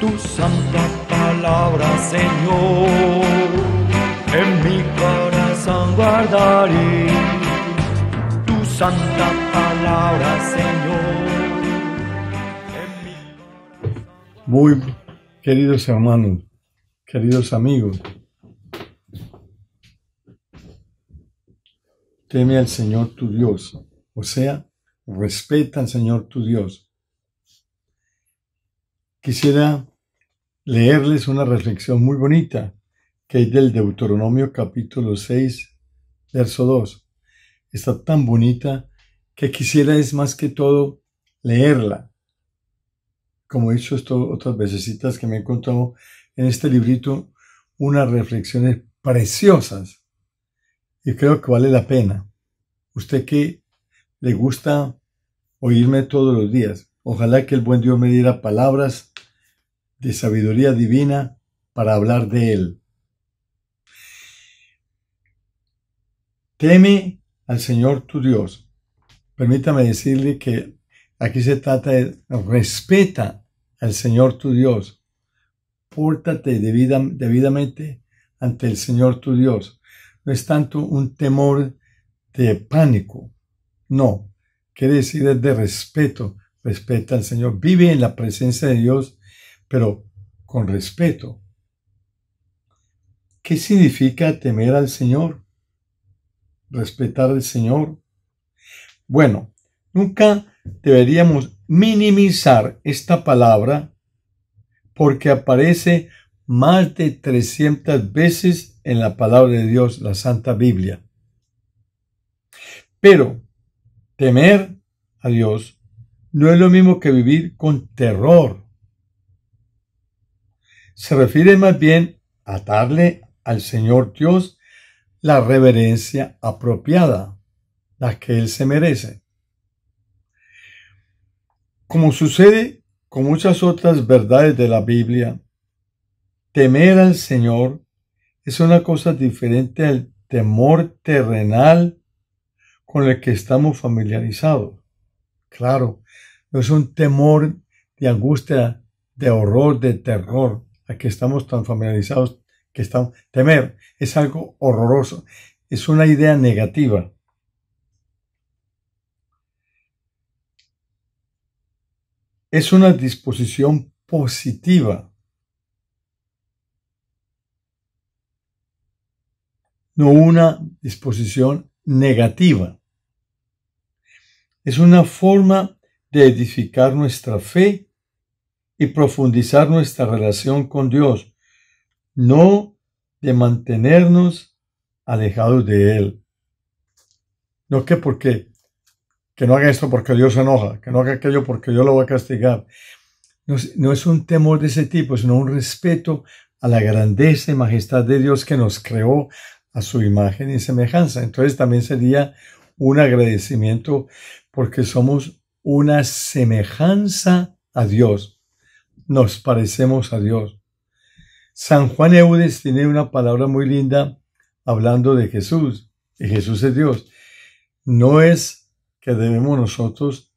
tu santa palabra, Señor, en mi corazón guardaré tu santa palabra, Señor. En mi corazón... Muy queridos hermanos, queridos amigos, teme al Señor tu Dios, o sea, respeta al Señor tu Dios. Quisiera leerles una reflexión muy bonita que es del Deuteronomio capítulo 6, verso 2. Está tan bonita que quisiera es más que todo leerla. Como he dicho esto otras vecesitas que me he encontrado en este librito, unas reflexiones preciosas. Y creo que vale la pena. Usted que le gusta oírme todos los días, ojalá que el buen Dios me diera palabras de sabiduría divina para hablar de Él. Teme al Señor tu Dios. Permítame decirle que aquí se trata de respeta al Señor tu Dios. Pórtate debidamente ante el Señor tu Dios. No es tanto un temor de pánico. No, quiere decir es de respeto. Respeta al Señor. Vive en la presencia de Dios pero con respeto. ¿Qué significa temer al Señor? Respetar al Señor. Bueno, nunca deberíamos minimizar esta palabra porque aparece más de 300 veces en la palabra de Dios, la Santa Biblia. Pero temer a Dios no es lo mismo que vivir con terror se refiere más bien a darle al Señor Dios la reverencia apropiada, la que Él se merece. Como sucede con muchas otras verdades de la Biblia, temer al Señor es una cosa diferente al temor terrenal con el que estamos familiarizados. Claro, no es un temor de angustia, de horror, de terror que estamos tan familiarizados que estamos. Temer es algo horroroso, es una idea negativa. Es una disposición positiva. No una disposición negativa. Es una forma de edificar nuestra fe y profundizar nuestra relación con Dios, no de mantenernos alejados de Él. No que porque, que no haga esto porque Dios se enoja, que no haga aquello porque yo lo voy a castigar. No, no es un temor de ese tipo, sino un respeto a la grandeza y majestad de Dios que nos creó a su imagen y semejanza. Entonces también sería un agradecimiento porque somos una semejanza a Dios nos parecemos a Dios. San Juan Eudes tiene una palabra muy linda hablando de Jesús, y Jesús es Dios. No es que debemos nosotros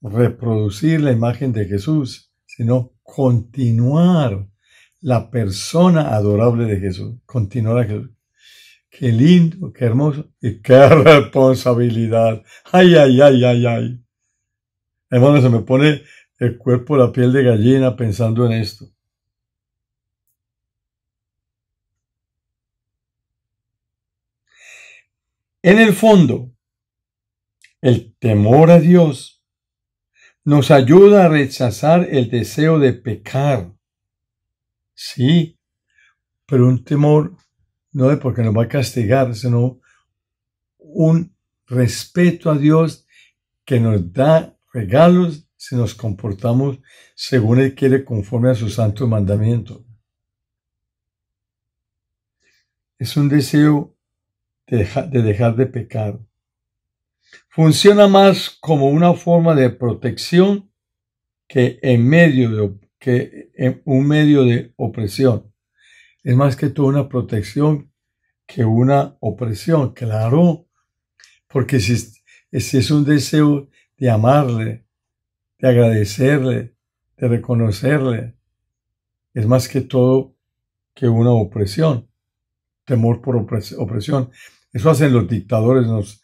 reproducir la imagen de Jesús, sino continuar la persona adorable de Jesús, continuar a Jesús. Qué lindo, qué hermoso y qué responsabilidad. Ay, ay, ay, ay, ay. Hermano, se me pone el cuerpo la piel de gallina pensando en esto. En el fondo, el temor a Dios nos ayuda a rechazar el deseo de pecar. Sí, pero un temor no es porque nos va a castigar, sino un respeto a Dios que nos da regalos si nos comportamos según Él quiere conforme a sus santos mandamientos. Es un deseo de, dejar de pecar. Funciona más como una forma de protección que en medio de, que en un medio de opresión. Es más que toda una protección que una opresión, claro, porque si es un deseo de amarle, agradecerle, de reconocerle. Es más que todo que una opresión, temor por opresión. Eso hacen los dictadores, nos,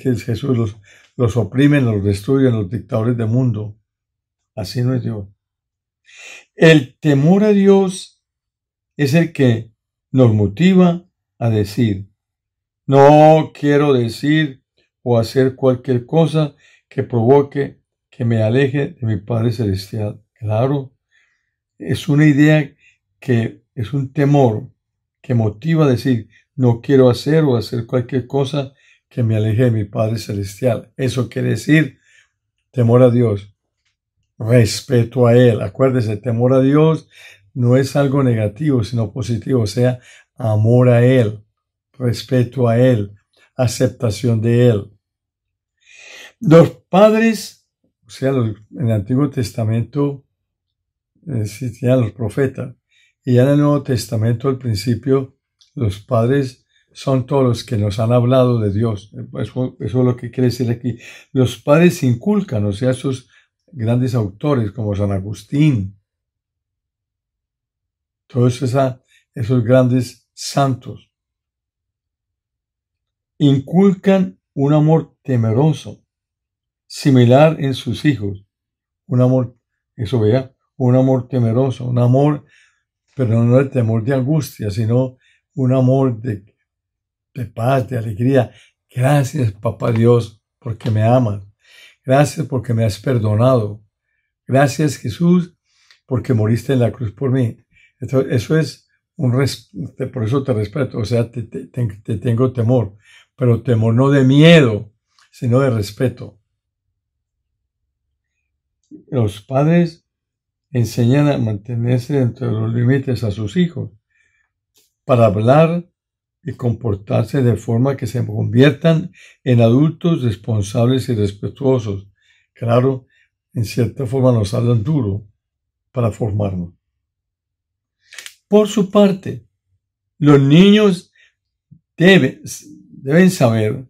Jesús, los, los oprimen, los destruyen, los dictadores del mundo. Así no es Dios. El temor a Dios es el que nos motiva a decir, no quiero decir o hacer cualquier cosa que provoque que me aleje de mi Padre Celestial. Claro, es una idea que es un temor que motiva a decir, no quiero hacer o hacer cualquier cosa que me aleje de mi Padre Celestial. Eso quiere decir temor a Dios, respeto a Él. Acuérdese, temor a Dios no es algo negativo, sino positivo, o sea, amor a Él, respeto a Él, aceptación de Él. Los padres o sea, en el Antiguo Testamento existían los profetas. Y ya en el Nuevo Testamento, al principio, los padres son todos los que nos han hablado de Dios. Eso, es lo que quiere decir aquí. Los padres inculcan, o sea, esos grandes autores como San Agustín, todos esos grandes santos, inculcan un amor temeroso similar en sus hijos. Un amor, eso vea, un amor temeroso, un amor, pero no el temor de angustia, sino un amor de, de paz, de alegría. Gracias, papá Dios, porque me amas. Gracias porque me has perdonado. Gracias, Jesús, porque moriste en la cruz por mí. Entonces, eso es un respeto, por eso te respeto, o sea, te tengo temor, pero temor no de miedo, sino de respeto los padres enseñan a mantenerse dentro de los límites a sus hijos para hablar y comportarse de forma que se conviertan en adultos responsables y respetuosos. Claro, en cierta forma nos hablan duro para formarnos. Por su parte, los niños deben, deben saber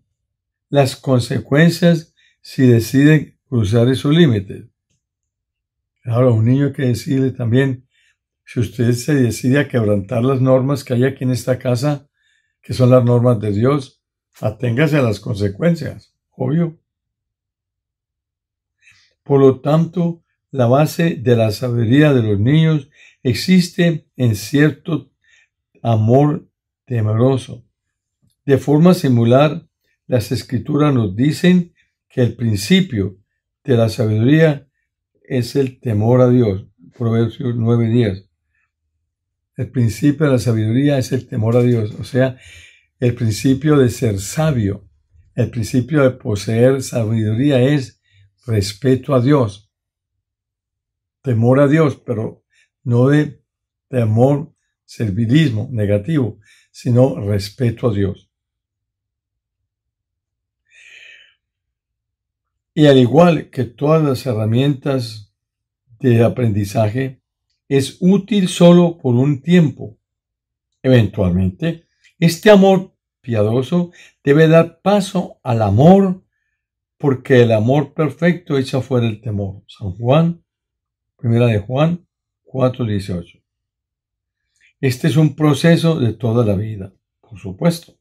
las consecuencias si deciden cruzar esos límites. Ahora, un niño que decirle también, si usted se decide a quebrantar las normas que hay aquí en esta casa, que son las normas de Dios, aténgase a las consecuencias, obvio. Por lo tanto, la base de la sabiduría de los niños existe en cierto amor temeroso. De forma similar, las escrituras nos dicen que el principio de la sabiduría es el temor a Dios. Proverbios 9:10. El principio de la sabiduría es el temor a Dios, o sea, el principio de ser sabio. El principio de poseer sabiduría es respeto a Dios, temor a Dios, pero no de temor servilismo negativo, sino respeto a Dios. Y al igual que todas las herramientas de aprendizaje, es útil solo por un tiempo. Eventualmente, este amor piadoso debe dar paso al amor, porque el amor perfecto echa fuera el temor. San Juan, primera de Juan 4:18. Este es un proceso de toda la vida, por supuesto.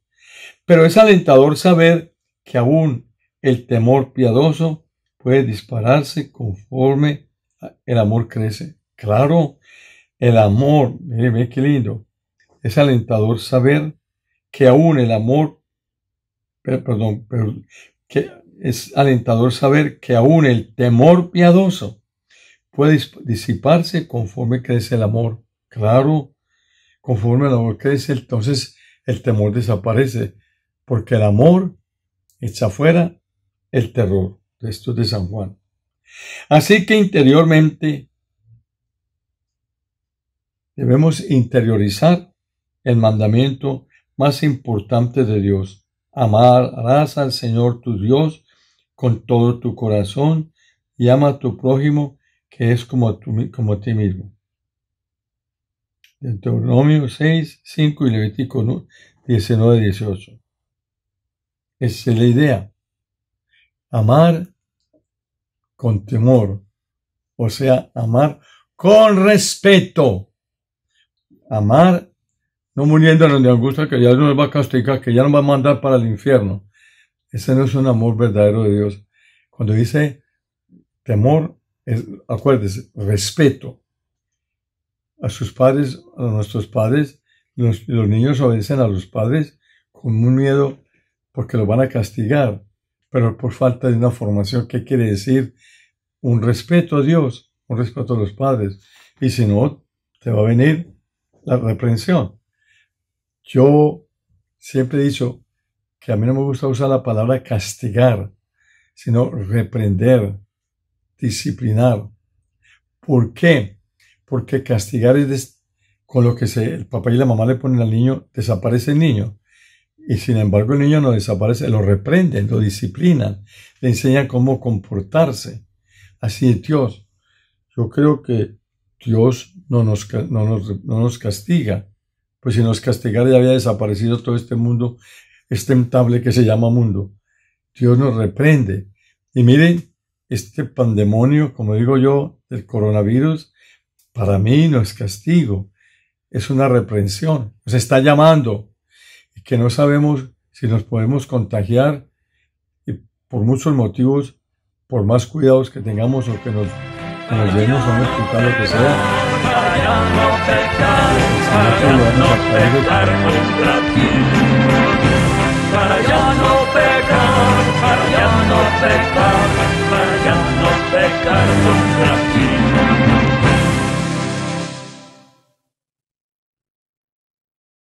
Pero es alentador saber que aún el temor piadoso puede dispararse conforme el amor crece. Claro, el amor, mire, mire qué lindo. Es alentador saber que aún el amor, perdón, que es alentador saber que aún el temor piadoso puede disiparse conforme crece el amor. Claro, conforme el amor crece, entonces el temor desaparece, porque el amor echa fuera el terror. Esto de San Juan. Así que interiormente debemos interiorizar el mandamiento más importante de Dios. Amarás al Señor tu Dios con todo tu corazón y ama a tu prójimo que es como, tu, como ti mismo. Deuteronomio 6, 5 y Levítico 19, 18. Esa es la idea amar con temor, o sea, amar con respeto, amar no muriéndonos de angustia que ya nos va a castigar, que ya nos va a mandar para el infierno. Ese no es un amor verdadero de Dios. Cuando dice temor, es, acuérdese, respeto a sus padres, a nuestros padres. Los, los niños obedecen a los padres con un miedo porque los van a castigar pero por falta de una formación. ¿Qué quiere decir? Un respeto a Dios, un respeto a los padres. Y si no, te va a venir la reprensión. Yo siempre he dicho que a mí no me gusta usar la palabra castigar, sino reprender, disciplinar. ¿Por qué? Porque castigar es con lo que el papá y la mamá le ponen al niño, desaparece el niño. Y sin embargo el niño no desaparece, lo reprenden, lo disciplinan, le enseñan cómo comportarse. Así es Dios. Yo creo que Dios no nos, no nos, castiga, pues si nos castigara ya había desaparecido todo este mundo, este estable que se llama mundo. Dios nos reprende. Y miren, este pandemonio, como digo yo, del coronavirus, para mí no es castigo, es una reprensión. Se está llamando que no sabemos si nos podemos contagiar y por muchos motivos, por más cuidados que tengamos o que nos, que nos llevemos a un lo que sea. Para ya no pecar, para ya no pecar, para ya no pecar contra ti.